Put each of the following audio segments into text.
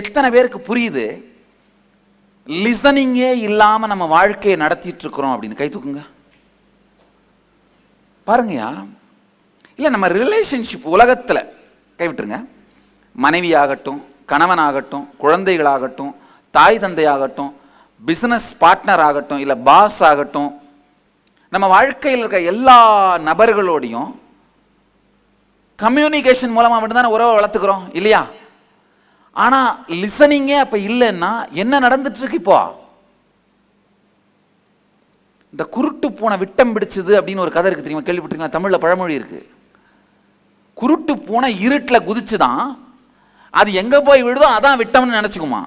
எத்தனை பேருக்கு புரியுது லிசனிங்கே இல்லாமல் நம்ம வாழ்க்கையை நடத்திட்டு இருக்கிறோம் அப்படின்னு கை தூக்குங்க பாருங்கயா இல்லை நம்ம ரிலேஷன்ஷிப் உலகத்தில் கைவிட்டுருங்க மனைவியாகட்டும் கணவனாகட்டும் குழந்தைகளாகட்டும் தாய் தந்தையாகட்டும் பிஸ்னஸ் பார்ட்னர் ஆகட்டும் இல்லை பாஸ் ஆகட்டும் நம்ம வாழ்க்கையில் இருக்க எல்லா நபர்களோடையும் கம்யூனிகேஷன் மூலமாக மட்டும்தானே உறவை வளர்த்துக்கிறோம் இல்லையா ஆனால் லிசனிங்கே அப்போ இல்லைன்னா என்ன இருக்கு இப்போ இந்த குருட்டு பூனை விட்டம் பிடிச்சது அப்படின்னு ஒரு கதை இருக்குது தெரியுமா கேள்விப்பட்டிருக்கீங்களா தமிழில் பழமொழி இருக்குது குருட்டு பூனை இருட்டில் குதிச்சு தான் அது எங்கே போய் விடுதோ அதான் விட்டம்னு நினச்சிக்குமா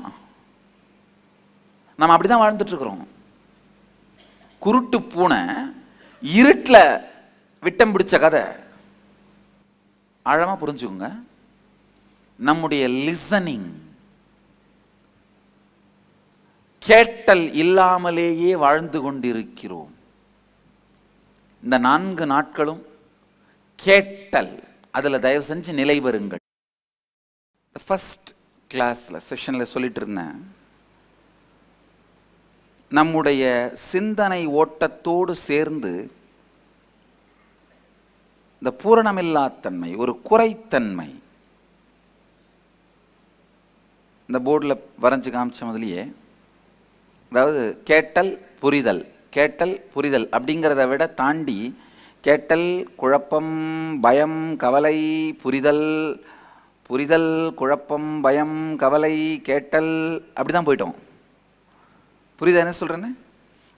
நம்ம அப்படி தான் இருக்கிறோம் குருட்டு பூனை இருட்டில் விட்டம் பிடிச்ச கதை ஆழமாக புரிஞ்சுக்கோங்க நம்முடைய லிசனிங் கேட்டல் இல்லாமலேயே வாழ்ந்து கொண்டிருக்கிறோம் இந்த நான்கு நாட்களும் கேட்டல் அதில் தயவு செஞ்சு நிலை பெறுங்கள் ஃபஸ்ட் கிளாஸில் செஷனில் சொல்லிட்டு இருந்தேன் நம்முடைய சிந்தனை ஓட்டத்தோடு சேர்ந்து இந்த பூரணமில்லாத்தன்மை ஒரு குறைத்தன்மை இந்த போர்டில் வரைஞ்சி காமிச்ச முதலியே அதாவது கேட்டல் புரிதல் கேட்டல் புரிதல் அப்படிங்கிறத விட தாண்டி கேட்டல் குழப்பம் பயம் கவலை புரிதல் புரிதல் குழப்பம் பயம் கவலை கேட்டல் அப்படி தான் போயிட்டோம் புரிதல் என்ன சொல்கிறேன்னு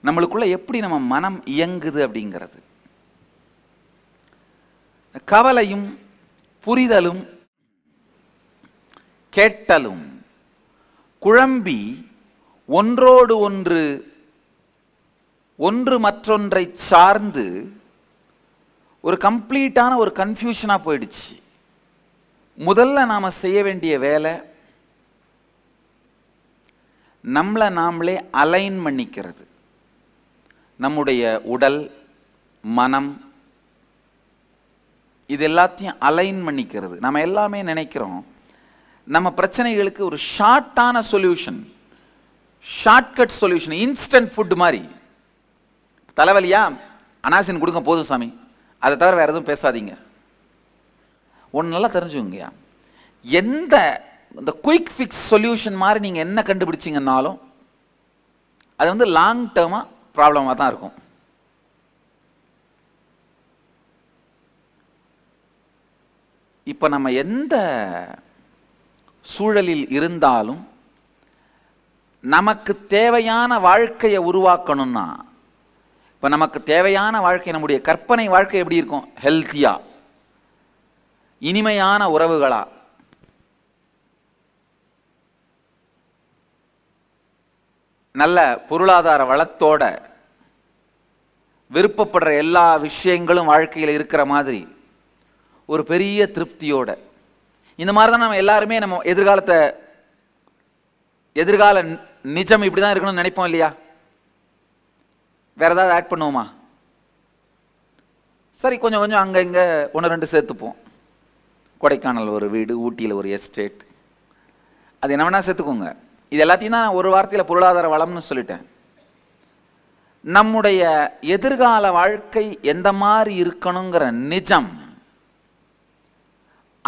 நம்மளுக்குள்ளே எப்படி நம்ம மனம் இயங்குது அப்படிங்கிறது கவலையும் புரிதலும் கேட்டலும் குழம்பி ஒன்றோடு ஒன்று ஒன்று மற்றொன்றை சார்ந்து ஒரு கம்ப்ளீட்டான ஒரு கன்ஃபியூஷனாக போயிடுச்சு முதல்ல நாம் செய்ய வேண்டிய வேலை நம்மளை நாமளே அலைன் பண்ணிக்கிறது நம்முடைய உடல் மனம் இது எல்லாத்தையும் அலைன் பண்ணிக்கிறது நம்ம எல்லாமே நினைக்கிறோம் நம்ம பிரச்சனைகளுக்கு ஒரு ஷார்ட்டான solution shortcut solution instant food மாதிரி தலைவலியா அனாசின் கொடுங்க போதும் சாமி அதை தவிர வேறு எதுவும் பேசாதீங்க ஒன்று நல்லா தெரிஞ்சுங்கய்யா எந்த இந்த குயிக் ஃபிக்ஸ் சொல்யூஷன் மாதிரி நீங்கள் என்ன கண்டுபிடிச்சிங்கன்னாலும் அது வந்து லாங் டேர்மாக ப்ராப்ளமாக தான் இருக்கும் இப்போ நம்ம எந்த சூழலில் இருந்தாலும் நமக்கு தேவையான வாழ்க்கையை உருவாக்கணும்னா இப்போ நமக்கு தேவையான வாழ்க்கை நம்முடைய கற்பனை வாழ்க்கை எப்படி இருக்கும் ஹெல்த்தியாக இனிமையான உறவுகளா நல்ல பொருளாதார வளத்தோட விருப்பப்படுற எல்லா விஷயங்களும் வாழ்க்கையில் இருக்கிற மாதிரி ஒரு பெரிய திருப்தியோட இந்த மாதிரி தான் நம்ம எல்லாருமே நம்ம எதிர்காலத்தை எதிர்கால நிஜம் இப்படி தான் இருக்கணும்னு நினைப்போம் இல்லையா வேறு ஏதாவது ஆட் பண்ணுவோமா சரி கொஞ்சம் கொஞ்சம் அங்கே இங்கே ஒன்று ரெண்டு சேர்த்துப்போம் கொடைக்கானல் ஒரு வீடு ஊட்டியில் ஒரு எஸ்டேட் அது என்ன வேணால் சேர்த்துக்கோங்க இது எல்லாத்தையும் தான் ஒரு வார்த்தையில் பொருளாதார வளம்னு சொல்லிட்டேன் நம்முடைய எதிர்கால வாழ்க்கை எந்த மாதிரி இருக்கணுங்கிற நிஜம்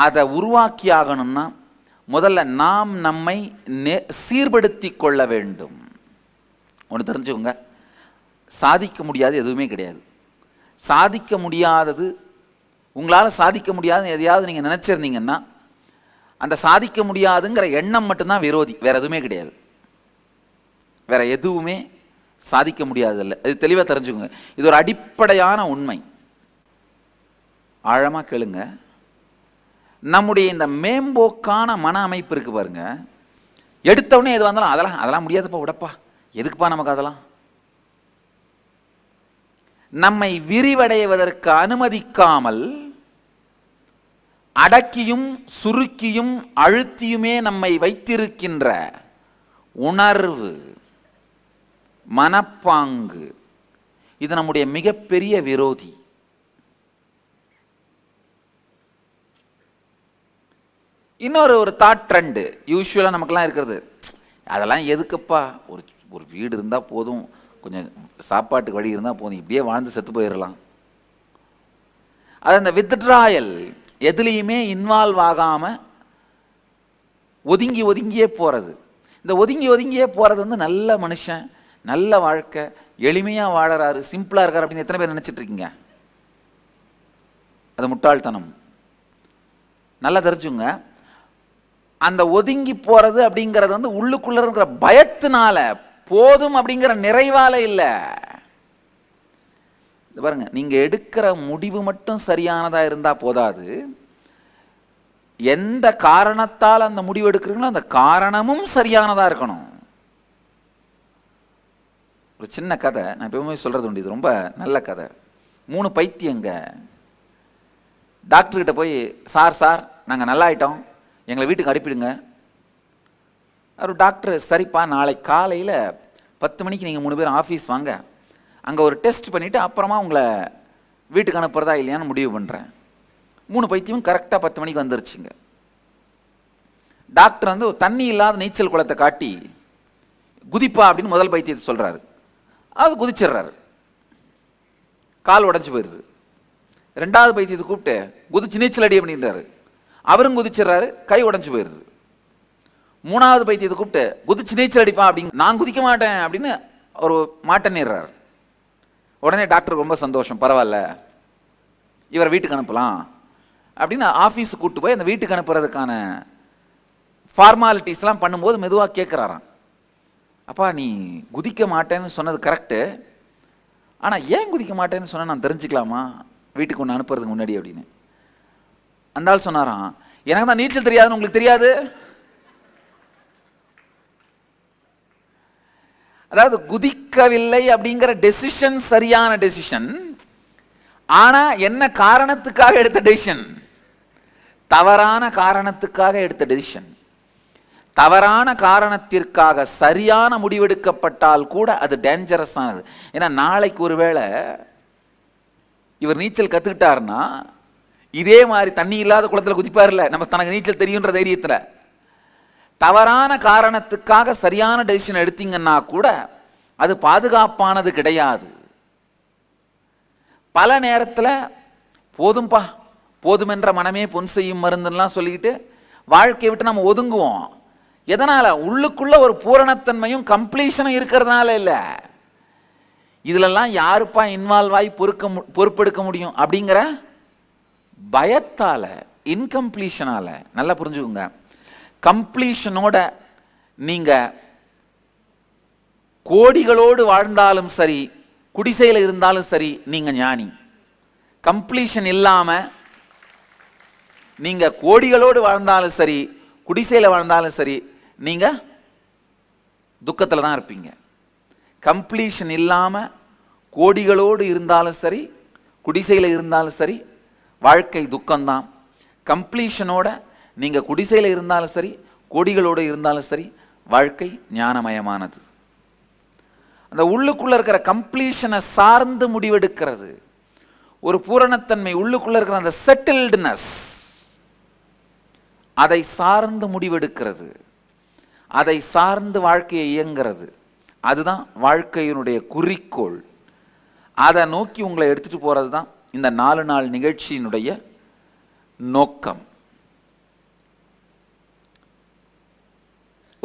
அதை உருவாக்கி ஆகணும்னா முதல்ல நாம் நம்மை நே சீர்படுத்தி கொள்ள வேண்டும் ஒன்று தெரிஞ்சுக்கோங்க சாதிக்க முடியாது எதுவுமே கிடையாது சாதிக்க முடியாதது உங்களால் சாதிக்க முடியாதுன்னு எதையாவது நீங்கள் நினச்சிருந்தீங்கன்னா அந்த சாதிக்க முடியாதுங்கிற எண்ணம் மட்டும்தான் விரோதி வேறு எதுவுமே கிடையாது வேறு எதுவுமே சாதிக்க முடியாதில்ல இது தெளிவாக தெரிஞ்சுக்கோங்க இது ஒரு அடிப்படையான உண்மை ஆழமாக கேளுங்கள் நம்முடைய இந்த மேம்போக்கான மன அமைப்பு இருக்குது பாருங்க எடுத்தவொடனே எது வந்தாலும் அதெல்லாம் அதெல்லாம் முடியாதுப்பா விடப்பா எதுக்குப்பா நமக்கு அதெல்லாம் நம்மை விரிவடைவதற்கு அனுமதிக்காமல் அடக்கியும் சுருக்கியும் அழுத்தியுமே நம்மை வைத்திருக்கின்ற உணர்வு மனப்பாங்கு இது நம்முடைய மிகப்பெரிய விரோதி இன்னொரு ஒரு தாட் ட்ரெண்டு யூஸ்வலாக நமக்கெல்லாம் இருக்கிறது அதெல்லாம் எதுக்குப்பா ஒரு ஒரு வீடு இருந்தால் போதும் கொஞ்சம் சாப்பாட்டுக்கு வழி இருந்தால் போதும் இப்படியே வாழ்ந்து செத்து போயிடலாம் அது அந்த வித்ட்ராயல் எதுலேயுமே இன்வால்வ் ஆகாமல் ஒதுங்கி ஒதுங்கியே போகிறது இந்த ஒதுங்கி ஒதுங்கியே போகிறது வந்து நல்ல மனுஷன் நல்ல வாழ்க்கை எளிமையாக வாழறாரு சிம்பிளாக இருக்கார் அப்படின்னு எத்தனை பேர் நினச்சிட்ருக்கீங்க அது முட்டாள்தனம் நல்லா தெரிஞ்சுங்க அந்த ஒதுங்கி போகிறது அப்படிங்கிறது வந்து உள்ளுக்குள்ளே இருக்கிற பயத்தினால போதும் அப்படிங்கிற நிறைவால இல்லை பாருங்க நீங்கள் எடுக்கிற முடிவு மட்டும் சரியானதாக இருந்தால் போதாது எந்த காரணத்தால் அந்த முடிவு எடுக்கிறீங்களோ அந்த காரணமும் சரியானதாக இருக்கணும் ஒரு சின்ன கதை நான் எப்பவுமே சொல்கிறது உண்டு இது ரொம்ப நல்ல கதை மூணு பைத்தியங்க டாக்டர்கிட்ட போய் சார் சார் நாங்கள் நல்லா எங்களை வீட்டுக்கு அனுப்பிடுங்க அவர் டாக்டர் சரிப்பா நாளை காலையில் பத்து மணிக்கு நீங்கள் மூணு பேர் ஆஃபீஸ் வாங்க அங்கே ஒரு டெஸ்ட் பண்ணிவிட்டு அப்புறமா உங்களை வீட்டுக்கு அனுப்புகிறதா இல்லையான்னு முடிவு பண்ணுறேன் மூணு பைத்தியமும் கரெக்டாக பத்து மணிக்கு வந்துருச்சுங்க டாக்டர் வந்து தண்ணி இல்லாத நீச்சல் குளத்தை காட்டி குதிப்பா அப்படின்னு முதல் பைத்தியத்தை சொல்கிறாரு அது குதிச்சிடுறாரு கால் உடஞ்சி போயிடுது ரெண்டாவது பைத்தியத்தை கூப்பிட்டு குதிச்சு நீச்சல் அடி அப்படின்றாரு அவரும் குதிச்சிடுறாரு கை உடஞ்சி போயிடுது மூணாவது பைத்தியத்தை கூப்பிட்டு குதிச்சு நீச்சல் அடிப்பான் அப்படின்னு நான் குதிக்க மாட்டேன் அப்படின்னு ஒரு மாட்டேன்னிடுறாரு உடனே டாக்டர் ரொம்ப சந்தோஷம் பரவாயில்ல இவரை வீட்டுக்கு அனுப்பலாம் அப்படின்னு ஆஃபீஸுக்கு கூப்பிட்டு போய் அந்த வீட்டுக்கு அனுப்புறதுக்கான ஃபார்மாலிட்டிஸ்லாம் பண்ணும்போது மெதுவாக கேட்குறாராம் அப்பா நீ குதிக்க மாட்டேன்னு சொன்னது கரெக்டு ஆனால் ஏன் குதிக்க மாட்டேன்னு சொன்னால் நான் தெரிஞ்சுக்கலாமா வீட்டுக்கு ஒன்று அனுப்புறதுக்கு முன்னாடி அப்படின்னு அந்த ஆள் சொன்னாராம் எனக்கு தான் நீச்சல் தெரியாதுன்னு உங்களுக்கு தெரியாது அதாவது குதிக்கவில்லை அப்படிங்கிற டெசிஷன் சரியான டெசிஷன் ஆனா என்ன காரணத்துக்காக எடுத்த டெசிஷன் தவறான காரணத்துக்காக எடுத்த டெசிஷன் தவறான காரணத்திற்காக சரியான முடிவெடுக்கப்பட்டால் கூட அது டேஞ்சரஸ் ஆனது ஏன்னா நாளைக்கு ஒருவேளை இவர் நீச்சல் கற்றுக்கிட்டாருன்னா இதே மாதிரி தண்ணி இல்லாத குளத்தில் குதிப்பார்ல நம்ம தனக்கு நீச்சல் தெரியுன்ற தைரியத்தில் தவறான காரணத்துக்காக சரியான டெசிஷன் எடுத்தீங்கன்னா கூட அது பாதுகாப்பானது கிடையாது பல நேரத்தில் போதும்பா போதுமென்ற மனமே பொன் செய்யும் மருந்துலாம் சொல்லிக்கிட்டு வாழ்க்கையை விட்டு நம்ம ஒதுங்குவோம் எதனால் உள்ளுக்குள்ளே ஒரு பூரணத்தன்மையும் கம்ப்ளீஷனும் இருக்கிறதுனால இல்லை இதிலெல்லாம் யாருப்பா இன்வால்வ் ஆகி பொறுக்க பொறுப்பெடுக்க முடியும் அப்படிங்கிற பயத்தால் இன்கம்ப்ளீஷனால் நல்லா புரிஞ்சுக்கோங்க கம்ப்ளீஷனோட நீங்கள் கோடிகளோடு வாழ்ந்தாலும் சரி குடிசையில் இருந்தாலும் சரி நீங்கள் ஞானி கம்ப்ளீஷன் இல்லாமல் நீங்கள் கோடிகளோடு வாழ்ந்தாலும் சரி குடிசையில் வாழ்ந்தாலும் சரி நீங்கள் துக்கத்தில் தான் இருப்பீங்க கம்ப்ளீஷன் இல்லாமல் கோடிகளோடு இருந்தாலும் சரி குடிசையில் இருந்தாலும் சரி வாழ்க்கை துக்கம்தான் கம்ப்ளீஷனோட நீங்கள் குடிசையில் இருந்தாலும் சரி கொடிகளோடு இருந்தாலும் சரி வாழ்க்கை ஞானமயமானது அந்த உள்ளுக்குள்ளே இருக்கிற கம்ப்ளீஷனை சார்ந்து முடிவெடுக்கிறது ஒரு பூரணத்தன்மை உள்ளுக்குள்ளே இருக்கிற அந்த செட்டில்டுனஸ் அதை சார்ந்து முடிவெடுக்கிறது அதை சார்ந்து வாழ்க்கையை இயங்கிறது அதுதான் வாழ்க்கையினுடைய குறிக்கோள் அதை நோக்கி உங்களை எடுத்துகிட்டு போகிறது தான் இந்த நாலு நாள் நிகழ்ச்சியினுடைய நோக்கம்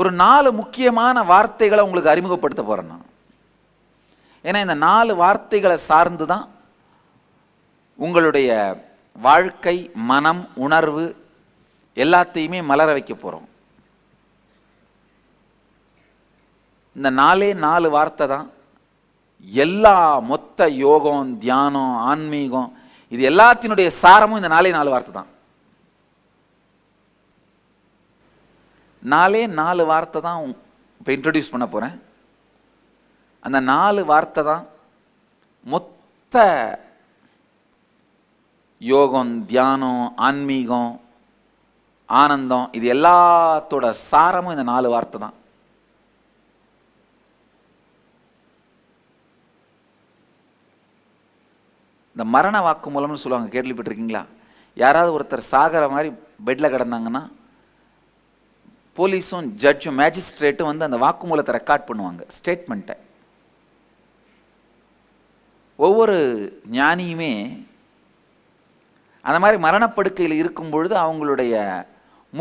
ஒரு நாலு முக்கியமான வார்த்தைகளை உங்களுக்கு அறிமுகப்படுத்த போகிறேன் நான் ஏன்னா இந்த நாலு வார்த்தைகளை சார்ந்து தான் உங்களுடைய வாழ்க்கை மனம் உணர்வு எல்லாத்தையுமே மலர வைக்க போகிறோம் இந்த நாலே நாலு வார்த்தை தான் எல்லா மொத்த யோகம் தியானம் ஆன்மீகம் இது எல்லாத்தினுடைய சாரமும் இந்த நாளே நாலு வார்த்தை தான் நாலே நாலு வார்த்தை தான் இப்போ இன்ட்ரடியூஸ் பண்ண போகிறேன் அந்த நாலு வார்த்தை தான் மொத்த யோகம் தியானம் ஆன்மீகம் ஆனந்தம் இது எல்லாத்தோட சாரமும் இந்த நாலு வார்த்தை தான் இந்த மரண வாக்கு மூலம்னு சொல்லுவாங்க கேள்விப்பட்டிருக்கீங்களா யாராவது ஒருத்தர் சாகிற மாதிரி பெட்டில் கிடந்தாங்கன்னா போலீஸும் ஜட்ஜும் மேஜிஸ்ட்ரேட்டும் வந்து அந்த வாக்குமூலத்தை ரெக்கார்ட் பண்ணுவாங்க ஸ்டேட்மெண்ட்டை ஒவ்வொரு ஞானியுமே அந்த மாதிரி மரணப்படுக்கையில் இருக்கும் பொழுது அவங்களுடைய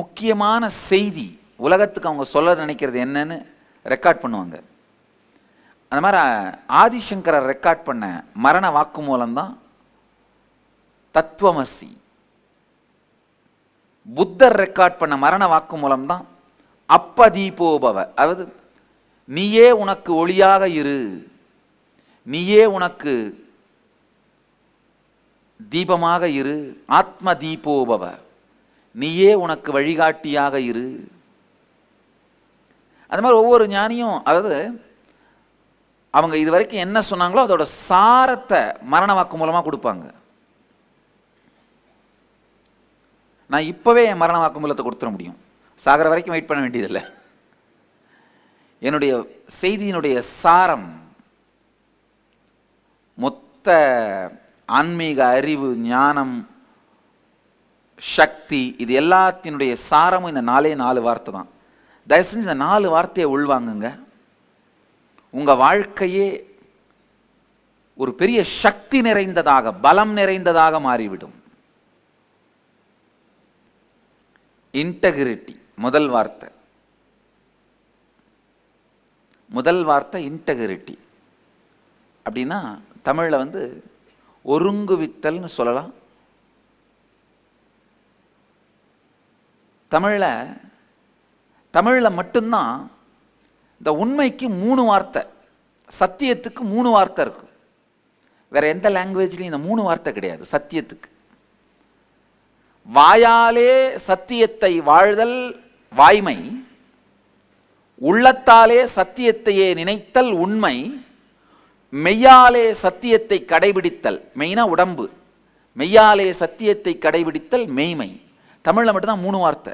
முக்கியமான செய்தி உலகத்துக்கு அவங்க சொல்ல நினைக்கிறது என்னன்னு ரெக்கார்ட் பண்ணுவாங்க அந்த மாதிரி ஆதிசங்கரை ரெக்கார்ட் பண்ண மரண வாக்குமூலம் தான் தத்துவமசி புத்தர் ரெக்கார்ட் பண்ண மரண வாக்கு மூலம் தான் அப்பதீபோபவ அதாவது நீயே உனக்கு ஒளியாக இரு நீயே உனக்கு தீபமாக இரு ஆத்ம தீபோபவ நீயே உனக்கு வழிகாட்டியாக இரு அது மாதிரி ஒவ்வொரு ஞானியும் அதாவது அவங்க இது வரைக்கும் என்ன சொன்னாங்களோ அதோட சாரத்தை மரண வாக்கு மூலமாக கொடுப்பாங்க நான் இப்போவே என் மரண வாக்குமூலத்தை கொடுத்துட முடியும் சாகிற வரைக்கும் வெயிட் பண்ண வேண்டியதில்லை என்னுடைய செய்தியினுடைய சாரம் மொத்த ஆன்மீக அறிவு ஞானம் சக்தி இது எல்லாத்தினுடைய சாரமும் இந்த நாலே நாலு வார்த்தை தான் தயவு செஞ்சு இந்த நாலு வார்த்தையை உள்வாங்குங்க உங்கள் வாழ்க்கையே ஒரு பெரிய சக்தி நிறைந்ததாக பலம் நிறைந்ததாக மாறிவிடும் இன்டெகிரிட்டி முதல் வார்த்தை முதல் வார்த்தை இன்டகிரிட்டி அப்படின்னா தமிழில் வந்து ஒருங்குவித்தல்னு சொல்லலாம் தமிழில் தமிழில் மட்டும்தான் இந்த உண்மைக்கு மூணு வார்த்தை சத்தியத்துக்கு மூணு வார்த்தை இருக்கும் வேறு எந்த லாங்குவேஜ்லையும் இந்த மூணு வார்த்தை கிடையாது சத்தியத்துக்கு வாயாலே சத்தியத்தை வாழ்தல் வாய்மை உள்ளத்தாலே சத்தியத்தையே நினைத்தல் உண்மை மெய்யாலே சத்தியத்தை கடைபிடித்தல் மெயினாக உடம்பு மெய்யாலே சத்தியத்தை கடைபிடித்தல் மெய்மை தமிழில் மட்டும்தான் மூணு வார்த்தை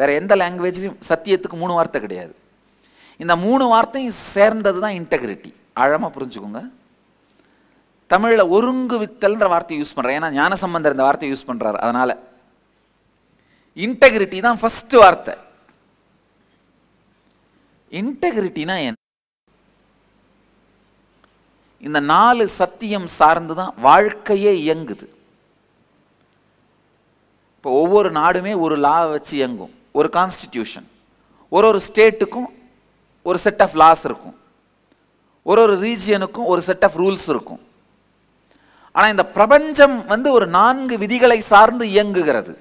வேற எந்த லாங்குவேஜ்லையும் சத்தியத்துக்கு மூணு வார்த்தை கிடையாது இந்த மூணு வார்த்தையும் சேர்ந்தது தான் இன்டெகிரிட்டி ஆழமாக புரிஞ்சுக்கோங்க தமிழில் ஒருங்கு வித்தல்ன்ற வார்த்தையை யூஸ் பண்ணுறேன் ஏன்னா ஞானசம்பந்தர் இந்த வார்த்தையை யூஸ் பண்ணுறாரு அதனால் இன்டெகிரிட்டி தான் ஃபஸ்ட்டு வார்த்தை இன்டெகிரிட்டினா என்ன இந்த நாலு சத்தியம் சார்ந்து தான் வாழ்க்கையே இயங்குது இப்போ ஒவ்வொரு நாடுமே ஒரு லா வச்சு இயங்கும் ஒரு கான்ஸ்டிடியூஷன் ஒரு ஒரு ஸ்டேட்டுக்கும் ஒரு செட் ஆஃப் லாஸ் இருக்கும் ஒரு ஒரு ரீஜியனுக்கும் ஒரு செட் ஆஃப் ரூல்ஸ் இருக்கும் ஆனால் இந்த பிரபஞ்சம் வந்து ஒரு நான்கு விதிகளை சார்ந்து இயங்குகிறது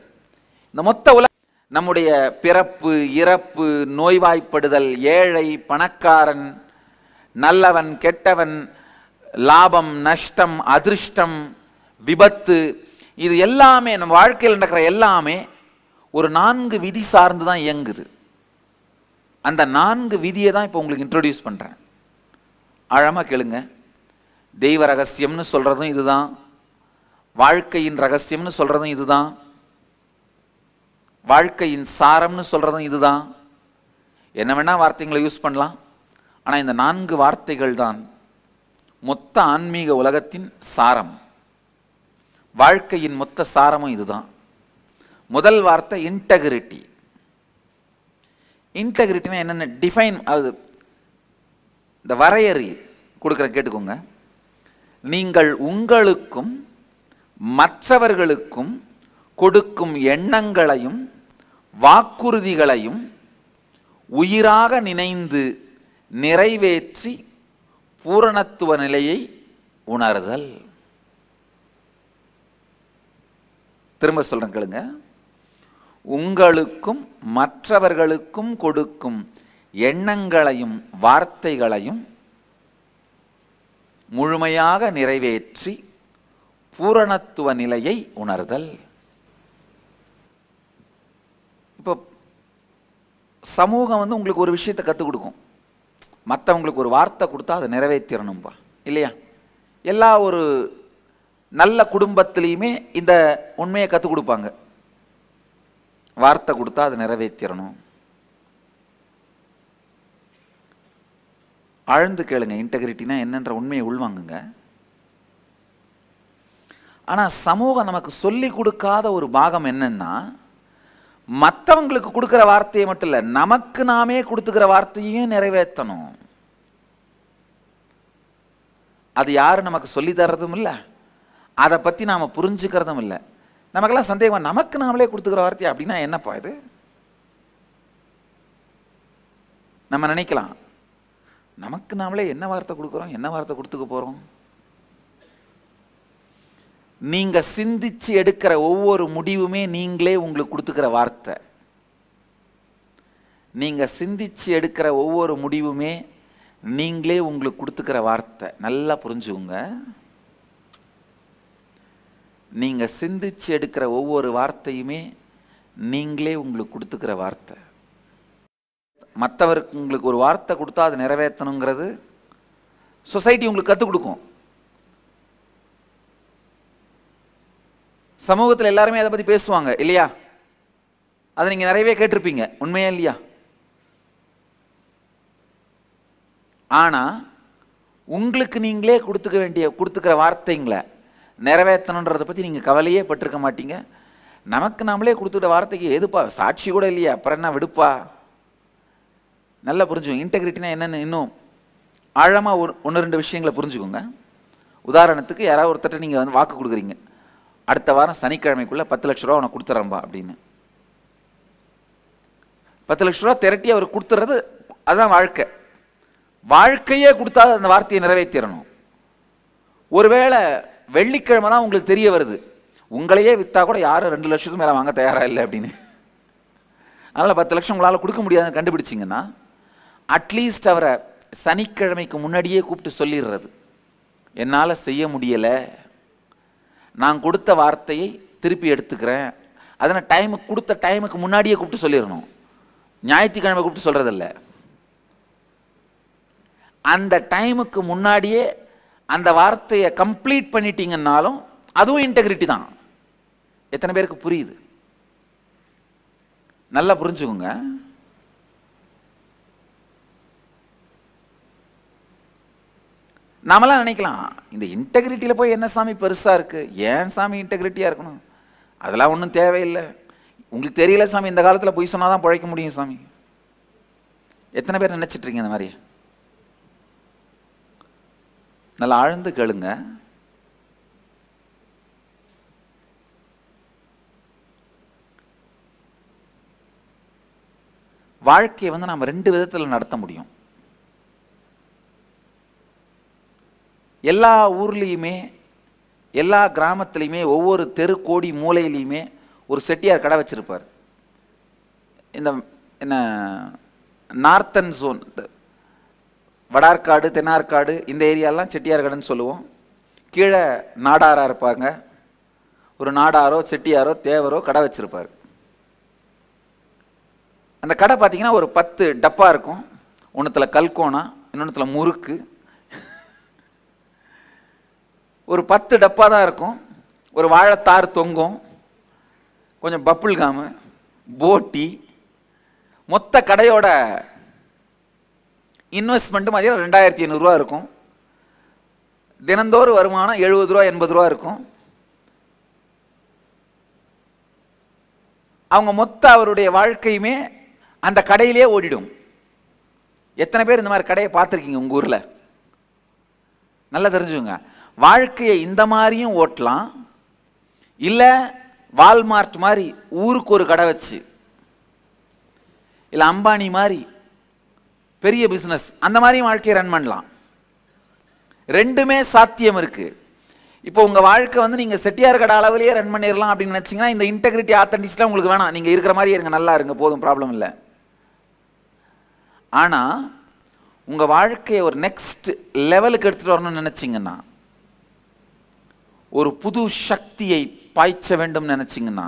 இந்த மொத்த உலக நம்முடைய பிறப்பு இறப்பு நோய்வாய்ப்படுதல் ஏழை பணக்காரன் நல்லவன் கெட்டவன் லாபம் நஷ்டம் அதிர்ஷ்டம் விபத்து இது எல்லாமே நம்ம வாழ்க்கையில் நடக்கிற எல்லாமே ஒரு நான்கு விதி சார்ந்து தான் இயங்குது அந்த நான்கு விதியை தான் இப்போ உங்களுக்கு இன்ட்ரடியூஸ் பண்ணுறேன் ஆழமாக கேளுங்க தெய்வ ரகசியம்னு சொல்கிறதும் இதுதான் வாழ்க்கையின் ரகசியம்னு சொல்கிறதும் இதுதான் வாழ்க்கையின் சாரம்னு சொல்கிறதும் இதுதான் என்ன வேணால் வார்த்தைங்களை யூஸ் பண்ணலாம் ஆனால் இந்த நான்கு வார்த்தைகள் தான் மொத்த ஆன்மீக உலகத்தின் சாரம் வாழ்க்கையின் மொத்த சாரமும் இதுதான் முதல் வார்த்தை இன்டகிரிட்டி இன்டெகிரிட்டினா என்னென்ன டிஃபைன் அது இந்த வரையறை கொடுக்குற கேட்டுக்கோங்க நீங்கள் உங்களுக்கும் மற்றவர்களுக்கும் கொடுக்கும் எண்ணங்களையும் வாக்குறுதிகளையும் உயிராக நினைந்து நிறைவேற்றி பூரணத்துவ நிலையை உணர்தல் திரும்ப சொல்றேன் கேளுங்க உங்களுக்கும் மற்றவர்களுக்கும் கொடுக்கும் எண்ணங்களையும் வார்த்தைகளையும் முழுமையாக நிறைவேற்றி பூரணத்துவ நிலையை உணர்தல் இப்போ சமூகம் வந்து உங்களுக்கு ஒரு விஷயத்தை கற்றுக் கொடுக்கும் மற்றவங்களுக்கு ஒரு வார்த்தை கொடுத்தா அதை நிறைவேற்றணும்பா இல்லையா எல்லா ஒரு நல்ல குடும்பத்துலேயுமே இந்த உண்மையை கற்றுக் கொடுப்பாங்க வார்த்தை கொடுத்தா அதை நிறைவேற்றிடணும் ஆழ்ந்து கேளுங்க இன்டெகிரிட்டினா என்னன்ற உண்மையை உள்வாங்குங்க ஆனால் சமூகம் நமக்கு சொல்லி கொடுக்காத ஒரு பாகம் என்னன்னா மற்றவங்களுக்கு கொடுக்குற வார்த்தையை மட்டும் இல்லை நமக்கு நாமே கொடுத்துக்கிற வார்த்தையும் நிறைவேற்றணும் அது யாரும் நமக்கு சொல்லி தர்றதும் இல்லை அதை பற்றி நாம் புரிஞ்சுக்கிறதும் இல்லை நமக்கெல்லாம் சந்தேகம் நமக்கு நாமளே கொடுத்துக்கிற வார்த்தை அப்படின்னா என்னப்பா இது நம்ம நினைக்கலாம் நமக்கு நாமளே என்ன வார்த்தை கொடுக்குறோம் என்ன வார்த்தை கொடுத்துக்க போகிறோம் நீங்கள் சிந்திச்சு எடுக்கிற ஒவ்வொரு முடிவுமே நீங்களே உங்களுக்கு கொடுத்துக்கிற வார்த்தை நீங்கள் சிந்திச்சு எடுக்கிற ஒவ்வொரு முடிவுமே நீங்களே உங்களுக்கு கொடுத்துக்கிற வார்த்தை நல்லா புரிஞ்சுங்க நீங்கள் சிந்திச்சு எடுக்கிற ஒவ்வொரு வார்த்தையுமே நீங்களே உங்களுக்கு கொடுத்துக்கிற வார்த்தை மற்றவருக்கு உங்களுக்கு ஒரு வார்த்தை கொடுத்தா அதை நிறைவேற்றணுங்கிறது சொசைட்டி உங்களுக்கு கற்றுக் கொடுக்கும் சமூகத்தில் எல்லாருமே அதை பற்றி பேசுவாங்க இல்லையா அதை நீங்கள் நிறையவே கேட்டிருப்பீங்க உண்மையா இல்லையா ஆனால் உங்களுக்கு நீங்களே கொடுத்துக்க வேண்டிய கொடுத்துக்கிற வார்த்தைங்களை நிறைவேற்றணுன்றதை பற்றி நீங்கள் கவலையே பட்டிருக்க மாட்டீங்க நமக்கு நாமளே கொடுத்துட்ட வார்த்தைக்கு எதுப்பா சாட்சி கூட இல்லையா அப்புறம் என்ன விடுப்பா நல்லா புரிஞ்சுக்கோங்க இன்டெகிரிட்டினா என்னென்னு இன்னும் ஆழமாக ஒரு ஒன்று ரெண்டு விஷயங்களை புரிஞ்சுக்கோங்க உதாரணத்துக்கு யாராவது ஒருத்தட்ட நீங்கள் வந்து வாக்கு கொடுக்குறீங்க அடுத்த வாரம் சனிக்கிழமைக்குள்ளே பத்து லட்ச ரூபா உனக்கு கொடுத்துட்றம்பா அப்படின்னு பத்து லட்ச ரூபா திரட்டி அவர் கொடுத்துறது அதுதான் வாழ்க்கை வாழ்க்கையே கொடுத்தா அந்த வார்த்தையை நிறைவேற்றிடணும் ஒருவேளை தான் உங்களுக்கு தெரிய வருது உங்களையே விற்றா கூட யாரும் ரெண்டு லட்சத்துக்கு மேலே வாங்க தயாராக இல்லை அப்படின்னு அதனால் பத்து லட்சம் உங்களால் கொடுக்க முடியாதுன்னு கண்டுபிடிச்சிங்கன்னா அட்லீஸ்ட் அவரை சனிக்கிழமைக்கு முன்னாடியே கூப்பிட்டு சொல்லிடுறது என்னால் செய்ய முடியலை நான் கொடுத்த வார்த்தையை திருப்பி எடுத்துக்கிறேன் அதனால் டைமுக்கு கொடுத்த டைமுக்கு முன்னாடியே கூப்பிட்டு சொல்லிடணும் ஞாயிற்றுக்கிழமை கூப்பிட்டு சொல்கிறதில்ல அந்த டைமுக்கு முன்னாடியே அந்த வார்த்தையை கம்ப்ளீட் பண்ணிட்டீங்கன்னாலும் அதுவும் இன்டெகிரிட்டி தான் எத்தனை பேருக்கு புரியுது நல்லா புரிஞ்சுக்கோங்க நாமெல்லாம் நினைக்கலாம் இந்த இன்டெகிரிட்டியில் போய் என்ன சாமி பெருசாக இருக்குது ஏன் சாமி இன்டெகிரிட்டியாக இருக்கணும் அதெல்லாம் ஒன்றும் தேவையில்லை உங்களுக்கு தெரியல சாமி இந்த காலத்தில் போய் சொன்னால் தான் பழைக்க முடியும் சாமி எத்தனை பேர் நினச்சிட்ருக்கீங்க இந்த மாதிரி நல்லா ஆழ்ந்து கேளுங்க வாழ்க்கையை வந்து நம்ம ரெண்டு விதத்தில் நடத்த முடியும் எல்லா ஊர்லேயுமே எல்லா கிராமத்துலேயுமே ஒவ்வொரு தெரு கோடி மூலையிலையுமே ஒரு செட்டியார் கடை வச்சுருப்பார் இந்த என்ன நார்த்தன் ஜோன் வடார்காடு தென்னார்காடு இந்த ஏரியாலாம் செட்டியார் கடைன்னு சொல்லுவோம் கீழே நாடாராக இருப்பாங்க ஒரு நாடாரோ செட்டியாரோ தேவரோ கடை வச்சுருப்பார் அந்த கடை பார்த்திங்கன்னா ஒரு பத்து டப்பா இருக்கும் ஒன்றுத்தில் கல்கோணா இன்னொன்றுத்தில் முறுக்கு ஒரு பத்து டப்பா தான் இருக்கும் ஒரு வாழைத்தார் தொங்கும் கொஞ்சம் பப்புள் காமு போட்டி மொத்த கடையோட இன்வெஸ்ட்மெண்ட்டு மதியம் ரெண்டாயிரத்தி ஐநூறுரூவா இருக்கும் தினந்தோறும் வருமானம் எழுபது ரூபா எண்பது ரூபா இருக்கும் அவங்க மொத்த அவருடைய வாழ்க்கையுமே அந்த கடையிலே ஓடிடும் எத்தனை பேர் இந்த மாதிரி கடையை பார்த்துருக்கீங்க உங்கள் ஊரில் நல்லா தெரிஞ்சுங்க வாழ்க்கையை இந்த மாதிரியும் ஓட்டலாம் இல்லை வால்மார்ட் மாதிரி ஊருக்கு ஒரு கடை வச்சு இல்லை அம்பானி மாதிரி பெரிய பிஸ்னஸ் அந்த மாதிரியும் வாழ்க்கையை ரன் பண்ணலாம் ரெண்டுமே சாத்தியம் இருக்குது இப்போ உங்கள் வாழ்க்கை வந்து நீங்கள் செட்டியார் கடை அளவிலேயே ரன் பண்ணிடலாம் அப்படின்னு நினச்சிங்கன்னா இந்த இன்டெகிரிட்டி ஆத்தன்டிஸ்டாக உங்களுக்கு வேணாம் நீங்கள் இருக்கிற மாதிரி இருங்க நல்லா இருங்க போதும் ப்ராப்ளம் இல்லை ஆனால் உங்கள் வாழ்க்கையை ஒரு நெக்ஸ்ட் லெவலுக்கு எடுத்துகிட்டு வரணும்னு நினச்சிங்கன்னா ஒரு புது சக்தியை பாய்ச்ச வேண்டும் நினச்சிங்கன்னா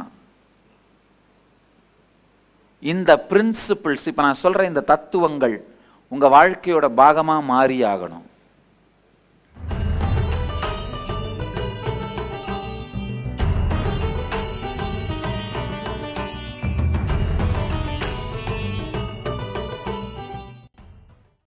இந்த பிரின்சிபிள்ஸ் இப்போ நான் சொல்கிற இந்த தத்துவங்கள் உங்கள் வாழ்க்கையோட பாகமாக மாறி ஆகணும்